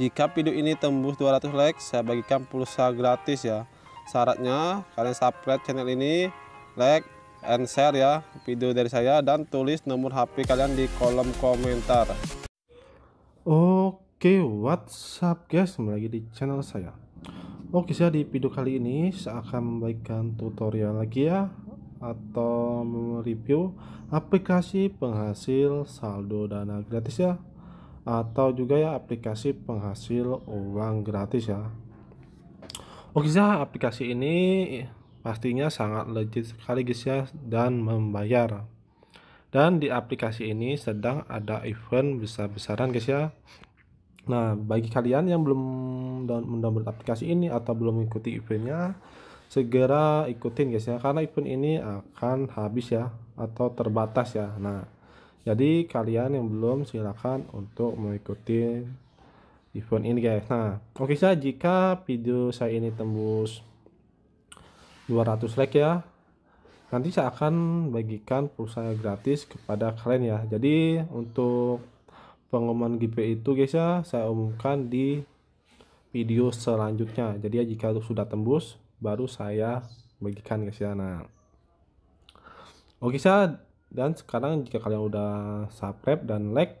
Jika video ini tembus 200 like, saya bagikan pulsa gratis ya. Syaratnya kalian subscribe channel ini, like and share ya video dari saya dan tulis nomor HP kalian di kolom komentar. Oke, what's up guys? Kembali lagi di channel saya. Oke, saya di video kali ini saya akan memberikan tutorial lagi ya atau mereview aplikasi penghasil saldo dana gratis ya atau juga ya aplikasi penghasil uang gratis ya oke ya aplikasi ini pastinya sangat legit sekali guys ya dan membayar dan di aplikasi ini sedang ada event besar-besaran guys ya nah bagi kalian yang belum mendownload aplikasi ini atau belum mengikuti eventnya segera ikutin guys ya karena event ini akan habis ya atau terbatas ya nah jadi kalian yang belum silakan untuk mengikuti event ini guys nah oke saya jika video saya ini tembus 200 like ya nanti saya akan bagikan pulsa gratis kepada kalian ya jadi untuk pengumuman GP itu guys ya saya umumkan di video selanjutnya jadi ya jika sudah tembus baru saya bagikan guys ya nah oke saya dan sekarang jika kalian udah subscribe dan like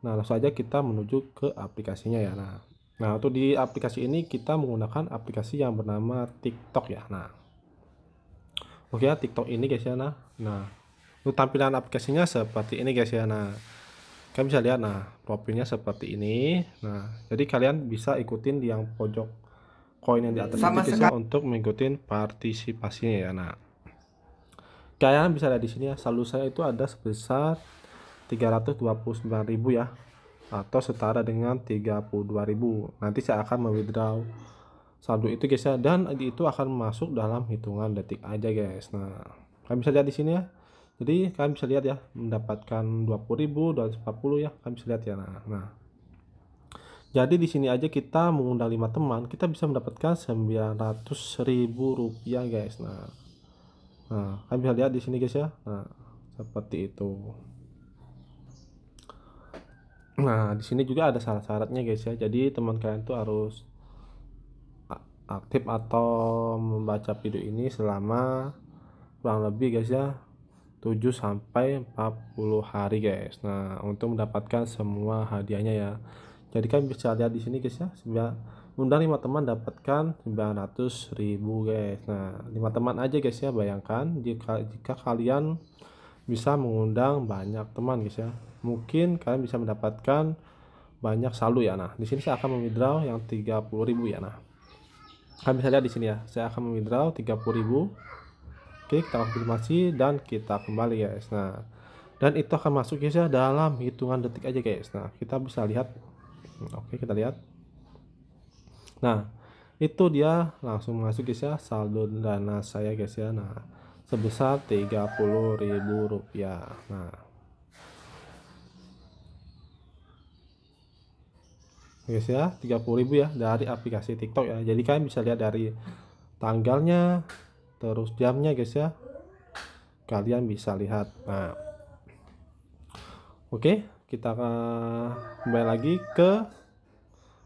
nah langsung aja kita menuju ke aplikasinya ya nah nah untuk di aplikasi ini kita menggunakan aplikasi yang bernama TikTok ya nah oke ya TikTok ini guys ya nah nah untuk tampilan aplikasinya seperti ini guys ya nah kalian bisa lihat nah profilnya seperti ini nah jadi kalian bisa ikutin di yang pojok koin yang di atas Sama itu guys, ya, untuk mengikuti partisipasinya ya nah kayaknya bisa lihat di sini ya saldo saya itu ada sebesar 329.000 ya atau setara dengan 32.000 nanti saya akan mewithdraw saldo itu guys ya dan itu akan masuk dalam hitungan detik aja guys nah kalian bisa lihat di sini ya jadi kalian bisa lihat ya mendapatkan 20.000 240 ya kalian bisa lihat ya nah, nah jadi di sini aja kita mengundang 5 teman, kita bisa mendapatkan 900.000 rupiah guys. Nah, nah kalian bisa lihat di sini guys ya nah seperti itu nah di sini juga ada syarat-syaratnya guys ya jadi teman kalian tuh harus aktif atau membaca video ini selama kurang lebih guys ya 7 sampai 40 hari guys. Nah, untuk mendapatkan semua hadiahnya ya jadi kan bisa lihat di sini guys ya undang lima teman dapatkan 900 ribu guys nah lima teman aja guys ya bayangkan jika jika kalian bisa mengundang banyak teman guys ya mungkin kalian bisa mendapatkan banyak saldo ya nah di sini saya akan memindraw yang ribu ya nah kalian bisa lihat di sini ya saya akan memindraw ribu. oke kita konfirmasi dan kita kembali guys nah dan itu akan masuk guys ya dalam hitungan detik aja guys nah kita bisa lihat oke kita lihat nah itu dia langsung masuk guys ya saldo dana saya guys ya nah sebesar Rp30.000 nah guys ya 30.000 ya dari aplikasi TikTok ya jadi kalian bisa lihat dari tanggalnya terus jamnya guys ya kalian bisa lihat nah oke kita kembali lagi ke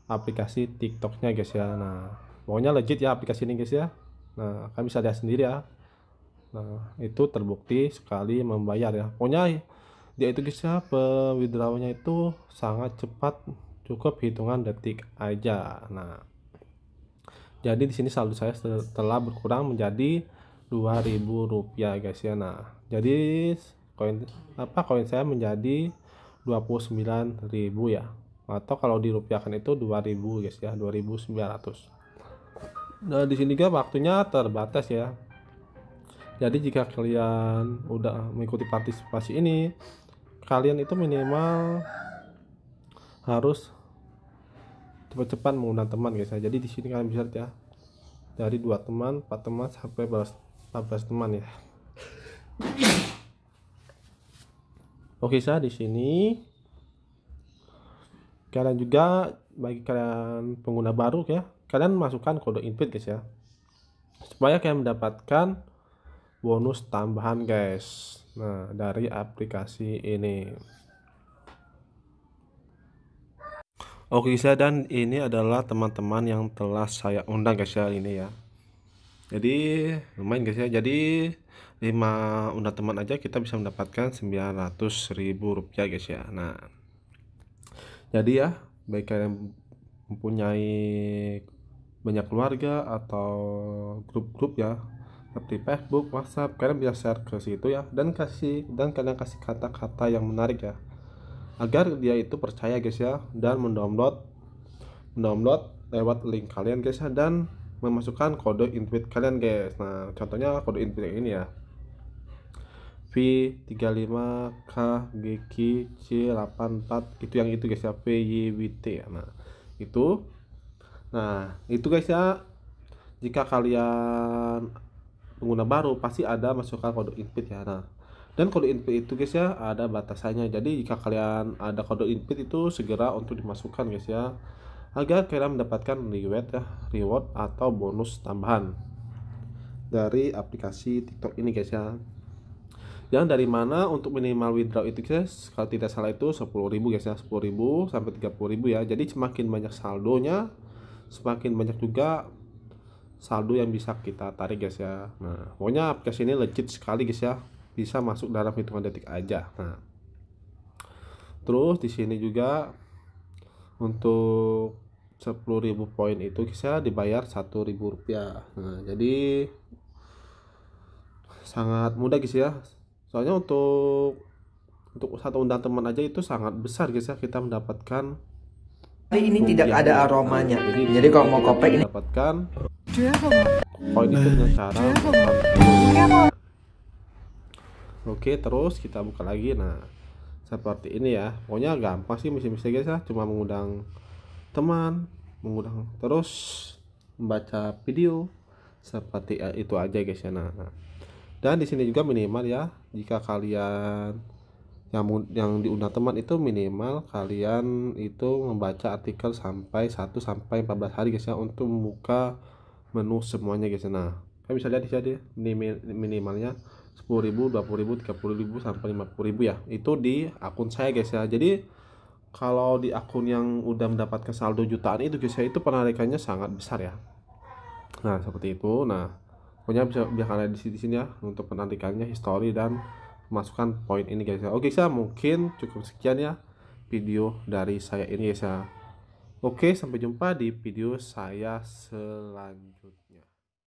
aplikasi TikToknya guys ya. Nah, pokoknya legit ya aplikasi ini guys ya. Nah, kalian bisa lihat sendiri ya. Nah, itu terbukti sekali membayar ya. Pokoknya dia itu guys ya, nya itu sangat cepat, cukup hitungan detik aja. Nah, jadi di sini saldo saya telah berkurang menjadi Rp2.000 guys ya. Nah, jadi koin apa koin saya menjadi 29.000 ya atau kalau dirupiahkan itu 2000 guys ya 2900 nah di sini juga waktunya terbatas ya jadi jika kalian udah mengikuti partisipasi ini kalian itu minimal harus cepat-cepat mengundang teman guys ya jadi di sini kalian bisa ya dari dua teman empat teman sampai 14 teman ya Oke, saya di sini. Kalian juga bagi kalian pengguna baru ya, kalian masukkan kode input guys ya. Supaya kalian mendapatkan bonus tambahan guys. Nah, dari aplikasi ini. Oke saya dan ini adalah teman-teman yang telah saya undang guys ya ini ya. Jadi lumayan guys ya. Jadi 5 undang teman aja kita bisa mendapatkan ratus ribu rupiah guys ya nah jadi ya baik kalian mempunyai banyak keluarga atau grup-grup ya seperti Facebook, WhatsApp, kalian bisa share ke situ ya dan kasih dan kalian kasih kata-kata yang menarik ya agar dia itu percaya guys ya dan mendownload mendownload lewat link kalian guys ya dan memasukkan kode input kalian guys nah contohnya kode input ini ya v 35 K c 84 itu yang itu guys ya PYWT ya. nah itu nah itu guys ya jika kalian pengguna baru pasti ada masukkan kode input ya nah dan kode input itu guys ya ada batasannya jadi jika kalian ada kode input itu segera untuk dimasukkan guys ya agar kalian mendapatkan reward ya reward atau bonus tambahan dari aplikasi TikTok ini guys ya yang dari mana untuk minimal withdraw itu guys kalau tidak salah itu ribu guys ya ribu sampai ribu ya jadi semakin banyak saldonya semakin banyak juga saldo yang bisa kita tarik guys ya nah pokoknya aplikasi ini legit sekali guys ya bisa masuk dalam hitungan detik aja nah terus di sini juga untuk 10.000 poin itu bisa ya, dibayar Rp1.000 nah jadi sangat mudah guys ya soalnya untuk untuk satu undang teman aja itu sangat besar guys ya kita mendapatkan tapi ini tidak iya, ada iya. aromanya jadi, jadi kalau mau kopek ini mendapatkan oh ini dengan cara oke terus kita buka lagi nah seperti ini ya pokoknya gampang sih misi-misi guys ya cuma mengundang teman mengundang terus membaca video seperti eh, itu aja guys ya nah, nah dan di sini juga minimal ya jika kalian yang yang diundang teman itu minimal kalian itu membaca artikel sampai 1 sampai 14 hari guys ya untuk membuka menu semuanya guys nah kalian bisa lihat di sini ya, ya, puluh minimalnya 10.000 20.000 30.000 sampai 50.000 ya itu di akun saya guys ya jadi kalau di akun yang udah mendapatkan saldo jutaan itu guys ya itu penarikannya sangat besar ya nah seperti itu nah pokoknya bisa biarkan ada di sini, sini ya untuk penantikannya history dan masukkan poin ini guys ya oke saya mungkin cukup sekian ya video dari saya ini guys ya oke sampai jumpa di video saya selanjutnya